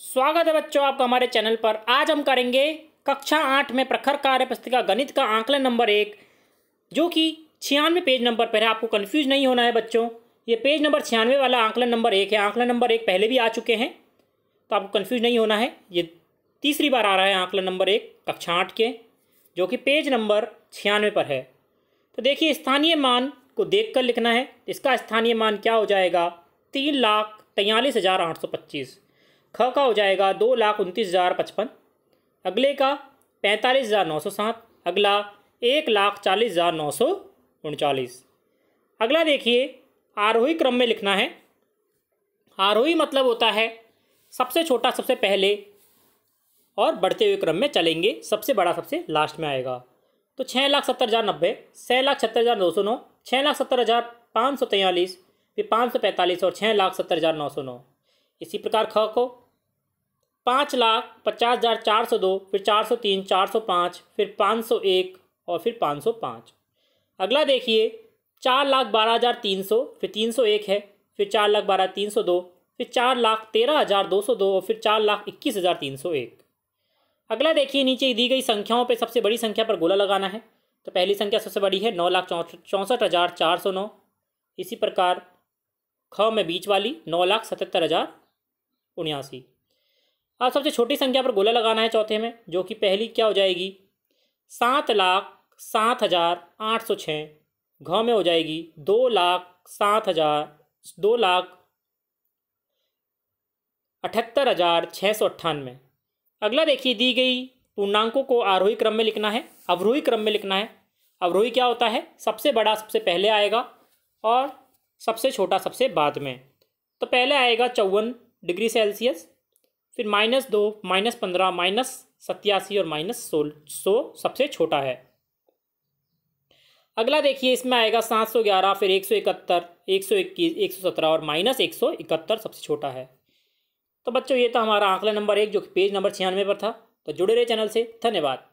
स्वागत है बच्चों आपका हमारे चैनल पर आज हम करेंगे कक्षा आठ में प्रखर कार्य पुस्तिका गणित का आंकलन नंबर एक जो कि छियानवे पेज नंबर पर है आपको कन्फ्यूज नहीं होना है बच्चों ये पेज नंबर छियानवे वाला आंकलन नंबर एक है आंकलन नंबर एक पहले भी आ चुके हैं तो आपको कन्फ्यूज नहीं होना है ये तीसरी बार आ रहा है आंकलन नंबर एक कक्षा आठ के जो कि पेज नंबर छियानवे पर है तो देखिए स्थानीय मान को देख लिखना है इसका स्थानीय मान क्या हो जाएगा तीन लाख तैंतालीस हज़ार आठ सौ पच्चीस ख का हो जाएगा दो लाख उनतीस हज़ार पचपन अगले का पैंतालीस हज़ार नौ सौ सात अगला एक लाख चालीस हज़ार नौ सौ उनचालीस अगला देखिए आरोही क्रम में लिखना है आरोही मतलब होता है सबसे छोटा सबसे पहले और बढ़ते हुए क्रम में चलेंगे सबसे बड़ा सबसे लास्ट में आएगा तो छः लाख सत्तर हज़ार नब्बे छः लाख सत्तर हज़ार दो सौ नौ छः लाख सत्तर हज़ार पाँच सौ तैंतालीस फिर पाँच सौ पैंतालीस और छः लाख सत्तर हज़ार नौ सौ नौ इसी प्रकार ख को पाँच लाख पचास हज़ार चार सौ दो फिर चार सौ तीन चार सौ पाँच फिर पाँच सौ एक और फिर पाँच सौ पाँच अगला देखिए चार लाख बारह हज़ार तीन सौ फिर तीन सौ एक है फिर चार लाख बारह तीन सौ दो फिर चार लाख तेरह हज़ार दो सौ दो और फिर चार लाख इक्कीस हज़ार तीन सौ एक अगला देखिए नीचे दी गई संख्याओं पर सबसे बड़ी संख्या पर गोला लगाना है तो पहली संख्या सबसे बड़ी है नौ लाख चौंसठ हज़ार चार सौ नौ इसी प्रकार ख में बीच वाली नौ लाख सतहत्तर हज़ार उन्यासी अब सबसे छोटी संख्या पर गोला लगाना है चौथे में जो कि पहली क्या हो जाएगी सात लाख सात हज़ार आठ सौ छः घ में हो जाएगी दो लाख सात हज़ार दो लाख अठहत्तर हज़ार छः सौ अट्ठानवे अगला देखिए दी गई पूर्णांकों को आरोही क्रम में लिखना है अवरोही क्रम में लिखना है अवरोही क्या होता है सबसे बड़ा सबसे पहले आएगा और सबसे छोटा सबसे बाद में तो पहले आएगा चौवन डिग्री सेल्सियस फिर माइनस दो माइनस पंद्रह माइनस सत्यासी और माइनस सोल सौ सबसे छोटा है अगला देखिए इसमें आएगा सात सौ ग्यारह फिर एक सौ इकहत्तर एक सौ इक्कीस एक सौ सत्रह और माइनस एक सौ इकहत्तर सबसे छोटा है तो बच्चों ये था हमारा आंकड़ा नंबर एक जो कि पेज नंबर छियानवे पर था तो जुड़े रहे चैनल से धन्यवाद